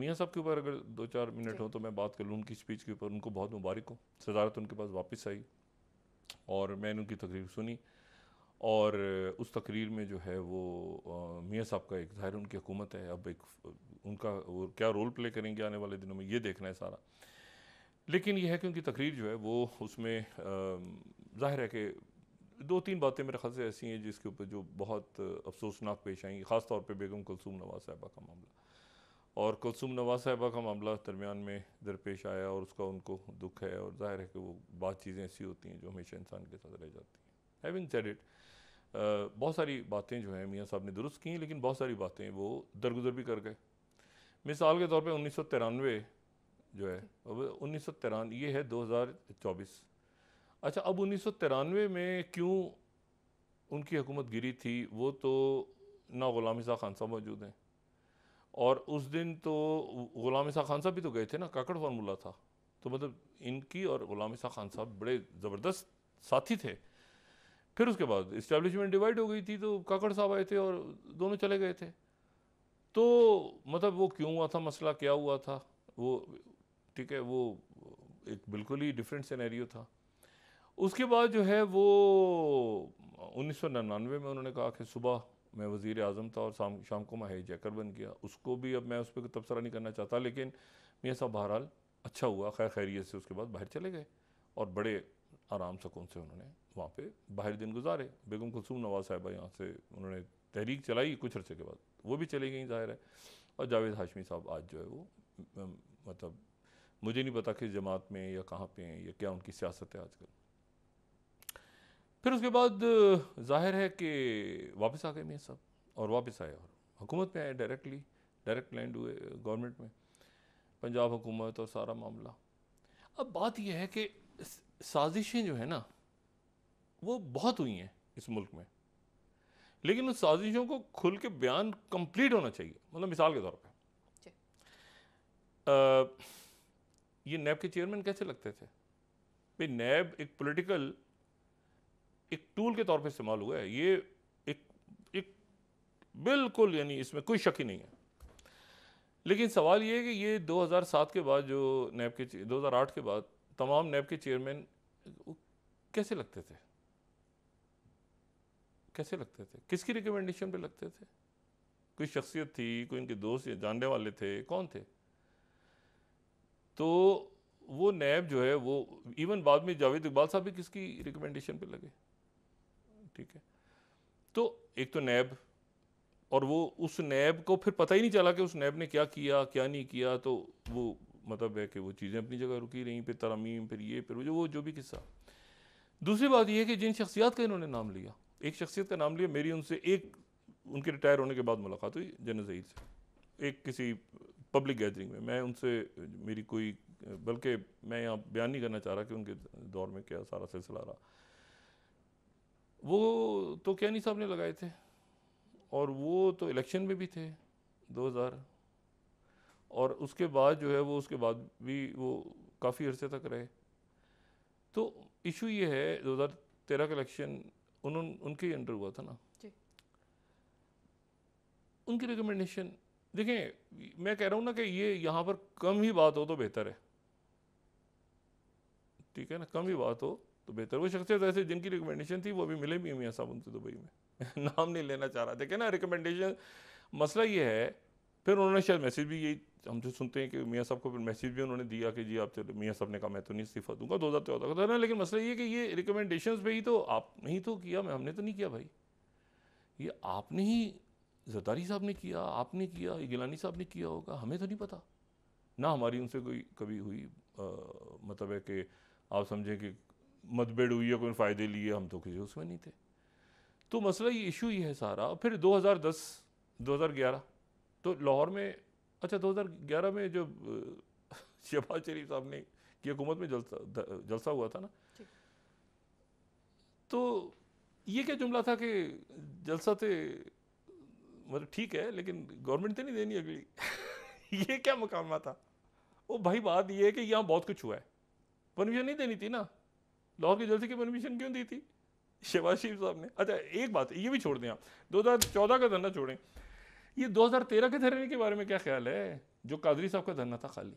मियाँ साहब के ऊपर अगर दो चार मिनट हो तो मैं बात कर लूँ उनकी स्पीच के ऊपर उनको बहुत मुबारक हो सदारत उनके पास वापस आई और मैंने उनकी तकरीर सुनी और उस तकरीर में जो है वो मियाँ साहब का एक ज़ाहिर उनकी हुकूमत है अब एक उनका वो क्या रोल प्ले करेंगे आने वाले दिनों में ये देखना है सारा लेकिन यह है कि उनकी तकरीर जो है वो उसमें ज़ाहिर है कि दो तीन बातें मेरे ख्याल से ऐसी हैं जिसके ऊपर जो बहुत अफसोसनाक पेश आई खासतौर पर बेगम कुलसूम नवाज साहबा का मामला और कुलसुम नवाज साहबा का मामला दरमियान में दरपेश आया और उसका उनको दुख है और जाहिर है कि वो बात चीज़ें ऐसी होती हैं जो हमेशा इंसान के साथ रह जाती हैं हैविंग सेड इट बहुत सारी बातें जो हैं मियाँ साहब ने दुरुस्त की लेकिन बहुत सारी बातें वो दरगुजर भी कर गए मिसाल के तौर पर उन्नीस सौ तिरानवे जो है उन्नीस सौ तिरानवे ये है दो हज़ार चौबीस अच्छा अब उन्नीस सौ तिरानवे में क्यों उनकी हुकूमत गिरी थी वो तो ना गुलाम खान साहब मौजूद हैं और उस दिन तो ग़ुलाम शाह खान साहब भी तो गए थे ना काकड़ फार्मूला था तो मतलब इनकी और ग़ुलाम शाह खान साहब बड़े ज़बरदस्त साथी थे फिर उसके बाद इस्टेब्लिशमेंट डिवाइड हो गई थी तो काकड़ साहब आए थे और दोनों चले गए थे तो मतलब वो क्यों हुआ था मसला क्या हुआ था वो ठीक है वो एक बिल्कुल ही डिफरेंट सिनेरियो था उसके बाद जो है वो उन्नीस में उन्होंने कहा कि सुबह मैं वज़ी अजम था और शाम शाम को मैं हाई जैकर बन गया उसको भी अब मैं उस पर कोई तबसरा नहीं करना चाहता लेकिन मियाँ साहब बहरहाल अच्छा हुआ खैर खैरियत से उसके बाद बाहर चले गए और बड़े आराम सकून से उन्होंने वहाँ पे बाहर दिन गुजारे बेगम कुलसूम नवाज साहिबा यहाँ से उन्होंने तहरीक चलाई कुछ अर्से के बाद वो भी चली गई ज़ाहिर है और जावेद हाशमी साहब आज जो है वो मतलब मुझे नहीं पता किस जमात में या कहाँ पे हैं या क्या उनकी सियासत है आजकल फिर उसके बाद जाहिर है कि वापस आ गए मैं सब और वापस आए और हुकूमत में आए डायरेक्टली डायरेक्ट लैंड हुए गवर्नमेंट में पंजाब हुकूमत और सारा मामला अब बात यह है कि साजिशें जो है ना वो बहुत हुई हैं इस मुल्क में लेकिन उन साजिशों को खुल के बयान कंप्लीट होना चाहिए मतलब मिसाल के तौर पर ये नैब के चेयरमैन कैसे लगते थे भाई नैब एक पॉलिटिकल एक टूल के तौर पर इस्तेमाल हुआ है ये एक एक बिल्कुल यानी इसमें कोई शक ही नहीं है लेकिन सवाल ये है कि ये 2007 के बाद जो नैब के 2008 के बाद तमाम नैब के चेयरमैन कैसे लगते थे कैसे लगते थे किसकी रिकमेंडेशन पे लगते थे कोई शख्सियत थी कोई इनके दोस्त या जानने वाले थे कौन थे तो वो नैब जो है वो इवन बाद में जावेद इकबाल साहब भी किसकी रिकमेंडेशन पे लगे ठीक है तो एक तो नैब और वो उस नैब को फिर पता ही नहीं चला कि उस नैब ने क्या किया क्या नहीं किया तो वो मतलब है कि वो चीज़ें अपनी जगह रुकी रहीं फिर तरमीम फिर ये फिर वो जो भी किस्सा दूसरी बात यह है कि जिन शख्सियात का इन्होंने नाम लिया एक शख्सियत का नाम लिया मेरी उनसे एक उनके रिटायर होने के बाद मुलाकात हुई जन जहीद से एक किसी पब्लिक गैदरिंग में मैं उनसे मेरी कोई बल्कि मैं यहाँ बयान नहीं करना चाह रहा कि उनके दौर में क्या सारा सिलसिला रहा वो तो कैनी साहब ने लगाए थे और वो तो इलेक्शन में भी थे 2000 और उसके बाद जो है वो उसके बाद भी वो काफ़ी अरसे तक रहे तो इशू ये है 2013 का इलेक्शन उन्होंने उनके ही अंडर हुआ था ना उनकी रिकमेंडेशन देखें मैं कह रहा हूँ ना कि ये यहाँ पर कम ही बात हो तो बेहतर है ठीक है ना कम ही बात हो तो बेहतर वो शख्सियत ऐसे जिनकी रिकमेंडेशन थी वो अभी मिले भी मियाँ साहब उनसे दुबई में नाम नहीं लेना चाह रहा देखे ना रिकमेंडेशन मसला ये है फिर उन्होंने शायद मैसेज भी यही हमसे सुनते हैं कि मियाँ साहब को फिर मैसेज भी उन्होंने दिया कि जी आप चलो मियाँ साहब ने कहा मैं तो नहीं इस्तीफ़ा दूंगा दो हज़ार चौदह का ना लेकिन मसला ये कि ये रिकमेंडेशन पे ही तो आप ही तो किया मैं हमने तो नहीं किया भाई ये आपने ही जरदारी साहब ने किया आपने किया ये गिलानी साहब ने किया होगा हमें तो नहीं पता ना हमारी उनसे कोई कभी हुई आ, मतलब है कि आप समझें कि मतभेड़ हुई या कोई फ़ायदे लिए हम तो किसी उसमें नहीं थे तो मसला ये इशू ही है सारा फिर 2010 2011 तो लाहौर में अच्छा 2011 में जो शहबाज शरीफ साहब ने की हुकूमत में जलसा जलसा हुआ था ना तो ये क्या जुमला था कि जलसा थे मतलब ठीक है लेकिन गवर्नमेंट तो नहीं देनी अगली ये क्या मकामा था वो भाई बात ये है कि यहाँ बहुत कुछ हुआ है परमिशन नहीं देनी थी ना लाहौर के जलसे की परमिशन क्यों दी थी शहबाज शरीफ साहब ने अच्छा एक बात ये भी छोड़ दें आप दो हज़ार चौदह का धरना छोड़ें ये दो हज़ार तेरह के धरने के बारे में क्या ख्याल है जो कादरी साहब का धरना था खाली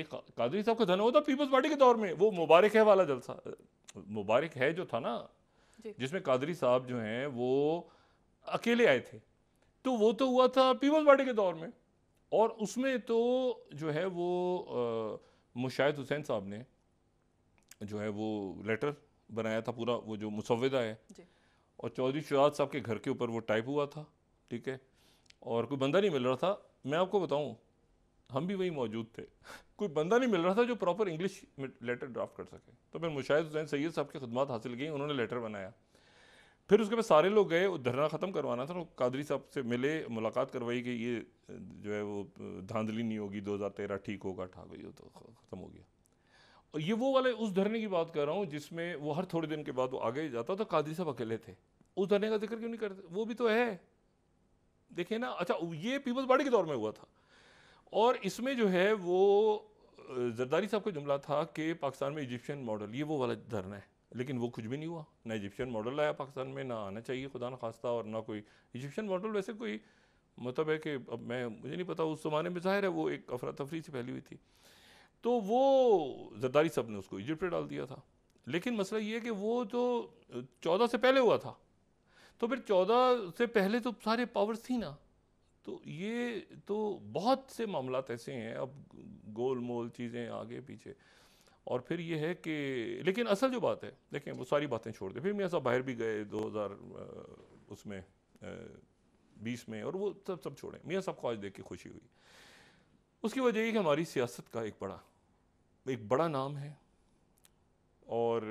एक कादरी साहब का धरना होता तो पीपल्स पार्टी के दौर में वो मुबारक है वाला जलसा मुबारक है जो था ना जिसमें कादरी साहब जो हैं वो अकेले आए थे तो वो तो हुआ था पीपल्स पार्टी के दौर में और उसमें तो जो है वो मुशाहिद हुसैन साहब ने जो है वो लेटर बनाया था पूरा वो जो मुसविदा है और चौधरी शुजात साहब के घर के ऊपर वो टाइप हुआ था ठीक है और कोई बंदा नहीं मिल रहा था मैं आपको बताऊँ हम भी वहीं मौजूद थे कोई बंदा नहीं मिल रहा था जो प्रॉपर इंग्लिश लेटर ड्राफ्ट कर सके तो फिर मुशाहिद हुसैन सैद साहब की खदमात हासिल की उन्होंने लेटर बनाया फिर उसके बाद सारे लोग गए धरना ख़त्म करवाना था तो कादरी साहब से मिले मुलाकात करवाई कि ये जो है वो धांधली नहीं होगी 2013 ठीक होगा ठाक ये तो ख़त्म हो गया ये वो वाले उस धरने की बात कर रहा हूँ जिसमें वो हर थोड़े दिन के बाद वो आगे जाता तो कादरी साहब अकेले थे उस धरने का जिक्र क्यों नहीं करते वो भी तो है देखिए ना अच्छा ये पीपल्स पार्टी के दौर में हुआ था और इसमें जो है वो जरदारी साहब का जुमला था कि पाकिस्तान में इजिप्शियन मॉडल ये वो वाला धरना है लेकिन वो कुछ भी नहीं हुआ ना इजिप्शियन मॉडल आया पाकिस्तान में ना आना चाहिए खुदा न खास्ता और ना कोई इजिप्शियन मॉडल वैसे कोई मतलब है कि अब मैं मुझे नहीं पता उस ज़माने में ज़ाहिर है वो एक अफरा तफरी से फैली हुई थी तो वो जरदारी साहब ने उसको इजिप्ट पे डाल दिया था लेकिन मसला ये है कि वो तो चौदह से पहले हुआ था तो फिर चौदह से पहले तो सारे पावर्स थी ना तो ये तो बहुत से मामला ऐसे हैं अब गोल मोल चीज़ें आगे पीछे और फिर ये है कि लेकिन असल जो बात है देखें वो सारी बातें छोड़ दें फिर मियाँ साहब बाहर भी गए 2000 उसमें बीस में और वो सब सब छोड़ें मियाँ साहब को आज देख के खुशी हुई उसकी वजह यह कि हमारी सियासत का एक बड़ा एक बड़ा नाम है और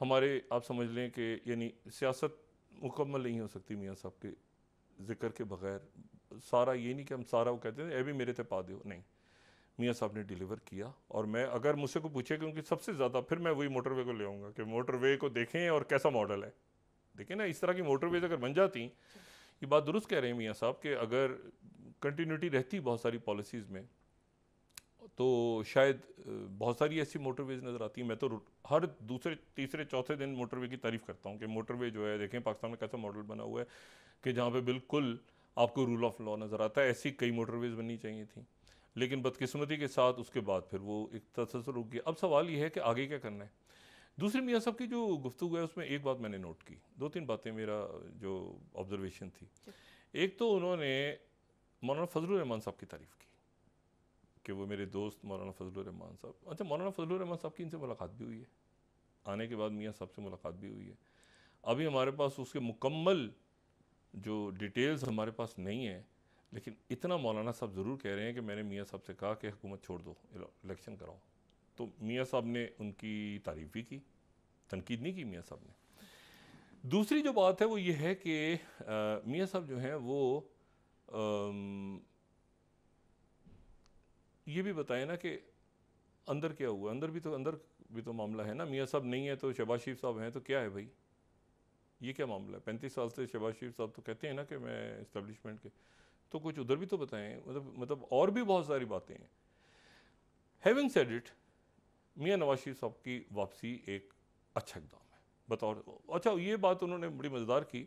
हमारे आप समझ लें कि यानी सियासत मुकम्मल नहीं हो सकती मियाँ साहब के ज़िक्र के बगैर सारा ये नहीं कि हम सारा वो कहते हैं ए भी मेरे थे पा दो नहीं मियाँ साहब ने डिलीवर किया और मैं अगर मुझसे को पूछे क्योंकि सबसे ज़्यादा फिर मैं वही मोटरवे को ले आऊँगा कि मोटरवे को देखें और कैसा मॉडल है देखें ना इस तरह की मोटरवेज अगर बन जाती ये बात दुरुस्त कह रहे हैं मियाँ साहब कि अगर कंटिन्यूटी रहती बहुत सारी पॉलिसीज़ में तो शायद बहुत सारी ऐसी मोटरवेज नज़र आती हैं मैं तो हर दूसरे तीसरे चौथे दिन मोटरवे की तारीफ़ करता हूँ कि मोटरवे जो है देखें पाकिस्तान में कैसा मॉडल बना हुआ है कि जहाँ पे बिल्कुल आपको रूल ऑफ लॉ नज़र आता है ऐसी कई मोटरवेज बननी चाहिए थी लेकिन बदकिस्मती के साथ उसके बाद फिर वो एक तसल रुक गया अब सवाल ये है कि आगे क्या करना है दूसरी मियाँ साहब की जो गुफ्तु है उसमें एक बात मैंने नोट की दो तीन बातें मेरा जो ऑब्ज़रवेशन थी एक तो उन्होंने मौलाना फजलरहमान साहब की तारीफ़ की कि वो मेरे दोस्त मौलाना फजलरहमान साहब अच्छा मौलाना फजलरहमान साहब की इनसे मुलाकात भी हुई है आने के बाद मियाँ साहब से मुलाकात भी हुई है अभी हमारे पास उसके मुकम्मल जो डिटेल्स हमारे पास नहीं है लेकिन इतना मौलाना साहब ज़रूर कह रहे हैं कि मैंने मियाँ साहब से कहा कि हुकूमत छोड़ दो इलेक्शन कराओ तो मियाँ साहब ने उनकी तारीफ़ भी की तनकीद नहीं की मियाँ साहब ने दूसरी जो बात है वो ये है कि मियाँ साहब जो हैं वो ये भी बताएं ना कि अंदर क्या हुआ अंदर भी तो अंदर भी तो मामला है ना मियाँ साहब नहीं है तो शहबाज शरीफ साहब हैं तो क्या है भाई ये क्या मामला है पैंतीस साल से शहबाज शरीफ साहब तो कहते हैं ना कि मैं इस्टबलिशमेंट के तो कुछ उधर भी तो बताएं मतलब मतलब और भी बहुत सारी बातें हैं हैविंग सेड इट मियाँ नवाज शरीफ साहब की वापसी एक अच्छा इकदाम है बतौर अच्छा ये बात उन्होंने बड़ी मज़ेदार की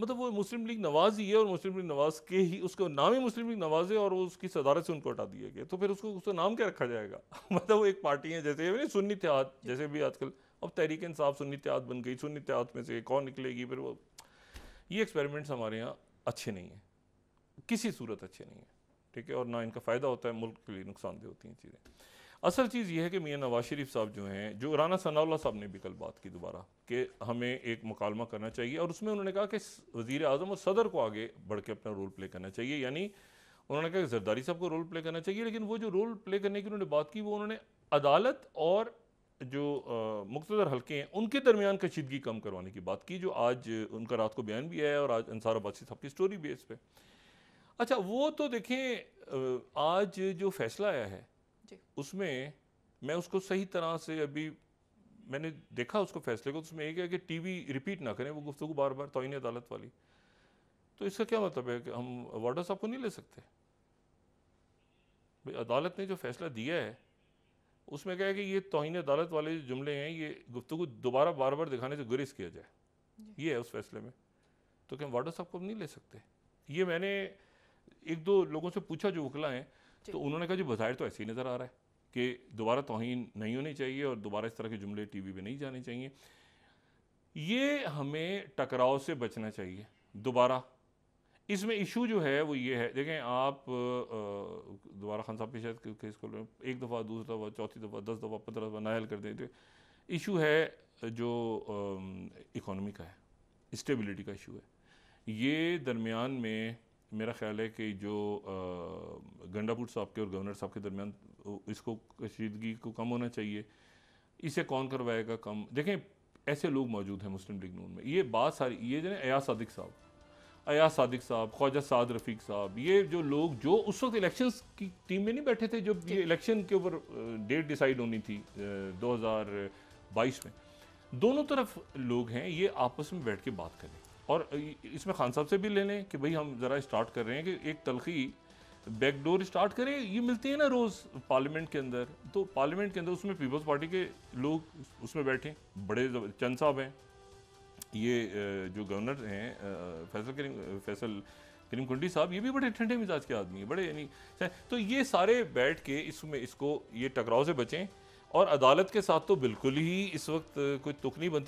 मतलब वो मुस्लिम लीग नवाज ही है और मुस्लिम लीग नवाज के ही उसको नाम ही मुस्लिम लीग नवाज है और उसकी सदारत से उनको हटा दिया गया तो फिर उसको उसका नाम क्या रखा जाएगा मतलब वो एक पार्टी है जैसे सुन्नी त्याद जैसे भी आजकल अब तहरीक इंसाफ सुन्नी त्याद बन गई सुन्नी त्याद में से कौन निकलेगी फिर वो ये एक्सपेरिमेंट्स हमारे यहाँ अच्छे नहीं हैं किसी सूरत अच्छे नहीं है ठीक है और ना इनका फ़ायदा होता है मुल्क के लिए नुकसानदेह होती हैं चीज़ें असल चीज़ यह है कि मियाँ नवाज शरीफ साहब जो हैं जो राना सनाउल्ला साहब ने भी कल बात की दोबारा कि हमें एक मुकालमा करना चाहिए और उसमें उन्होंने कहा कि वज़ी अजम और सदर को आगे बढ़ के अपना रोल प्ले करना चाहिए यानी उन्होंने कहा कि जरदारी साहब को रोल प्ले करना चाहिए लेकिन वो जो रोल प्ले करने की उन्होंने बात की वो उन्होंने अदालत और जो मुख्तर हल्के हैं उनके दरमियान कशीदगी कम करवाने की बात की जो आज उनका रात को बयान भी है और आज अंसार अबासी साहब की स्टोरी भी है इस पर अच्छा वो तो देखें आज जो फैसला आया है उसमें मैं उसको सही तरह से अभी मैंने देखा उसको फैसले को तो उसमें यह है कि टीवी रिपीट ना करें वो गुफ्तु बार बार तोइन अदालत वाली तो इसका क्या मतलब है कि हम वार्डर साहब को नहीं ले सकते अदालत ने जो फैसला दिया है उसमें क्या है कि ये तोहन अदालत वाले जो जुमले हैं ये गुफ्तु दोबारा बार बार दिखाने से गुरेज किया जाए ये है उस फैसले में तो क्या हम वार्डर साहब को हम नहीं ले सकते ये मैंने एक दो लोगों से पूछा जो वकला हैं तो उन्होंने कहा जी बाज़ाहिर तो ऐसे ही नज़र आ रहा है कि दोबारा तोहन नहीं होनी चाहिए और दोबारा इस तरह के जुमले टी वी पर नहीं जाने चाहिए ये हमें टकराव से बचना चाहिए दोबारा इसमें इशू जो है वो ये है देखें आप दोबारा खान साहब के शायद केस को एक दफ़ा दूसरी दफ़ा चौथी दफ़ा दस दफ़ा पंद्रह दफ़ा नायल कर देते तो इशू है जो इकोनॉमी का है स्टेबिलिटी का इशू है ये दरमियान में मेरा ख्याल है कि जो गंडापुर साहब के और गवर्नर साहब के दरमियान इसको कशीदगी को कम होना चाहिए इसे कौन करवाएगा कम देखें ऐसे लोग मौजूद हैं मुस्लिम लीग नून में ये बात सारी ये जो है अयास सदक साहब अयास सदक साहब ख्वाजा साद रफीक साहब ये जो लोग जो उस वक्त इलेक्शन की टीम में नहीं बैठे थे जब ये इलेक्शन के ऊपर डेट डिसाइड होनी थी दो हज़ार बाईस में दोनों तरफ लोग हैं ये आपस में बैठ के बात करें और इसमें खान साहब से भी ले लें कि भाई हम ज़रा स्टार्ट कर रहे हैं कि एक तलखी बैकडोर स्टार्ट करें ये मिलती है ना रोज़ पार्लियामेंट के अंदर तो पार्लियामेंट के अंदर उसमें पीपल्स पार्टी के लोग उसमें बैठे बड़े चंद साहब हैं ये जो गवर्नर हैं फैसल करीम फैसल करीम कुंडी साहब ये भी बड़े ठंडे मिजाज के आदमी हैं बड़े यानी तो ये सारे बैठ के इसमें इसको ये टकराव से बचें और अदालत के साथ तो बिल्कुल ही इस वक्त कोई तुक नहीं बनती